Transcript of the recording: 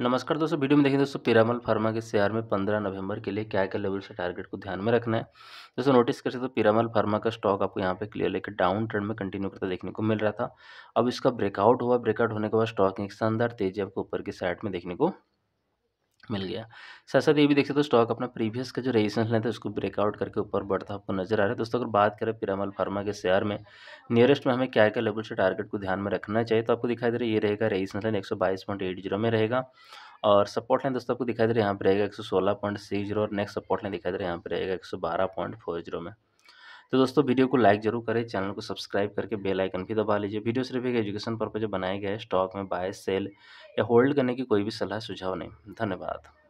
नमस्कार दोस्तों वीडियो में देखिए दोस्तों पिरामल फार्मा के शेयर में 15 नवंबर के लिए क्या क्या लेवल से टारगेट को ध्यान में रखना है दोस्तों नोटिस कर सकते हो पिरामल फार्मा का स्टॉक आपको यहाँ पे क्लियर लेकर डाउन ट्रेंड में कंटिन्यू करता देखने को मिल रहा था अब इसका ब्रेकआउट हुआ ब्रेकआउट होने के बाद स्टॉक एक शानदार तेजी आपको ऊपर की साइड में देखने को मिल गया साथ साथ ये भी देख सकते हो स्टॉक अपना प्रीवियस का जो रेजिस्टेंस लेते हैं उसको ब्रेकआउट करके ऊपर बढ़ता आपको नजर आ रहा है दोस्तों अगर बात करें पिरामल फार्मा के शेयर में नियरेस्ट में हमें क्या क्या लेवल से टारगेट को ध्यान में रखना चाहिए तो आपको दिखाई दे रहा है ये रहेगा रेजिस्टेंस लाइन एक में रहेगा और सपोर्ट लाइन दोस्तों आपको दिखाई दे रहा है यहाँ पर रहेगा एक और नेक्स्ट सपोर्ट लाइन दिखाई दे रहा है यहाँ पर रहेगा एक में तो दोस्तों वीडियो को लाइक जरूर करें चैनल को सब्सक्राइब करके बेल आइकन भी दबा लीजिए वीडियो सिर्फ एक एजुकेशन पर्पज बनाया गया है स्टॉक में बाय सेल या होल्ड करने की कोई भी सलाह सुझाव नहीं धन्यवाद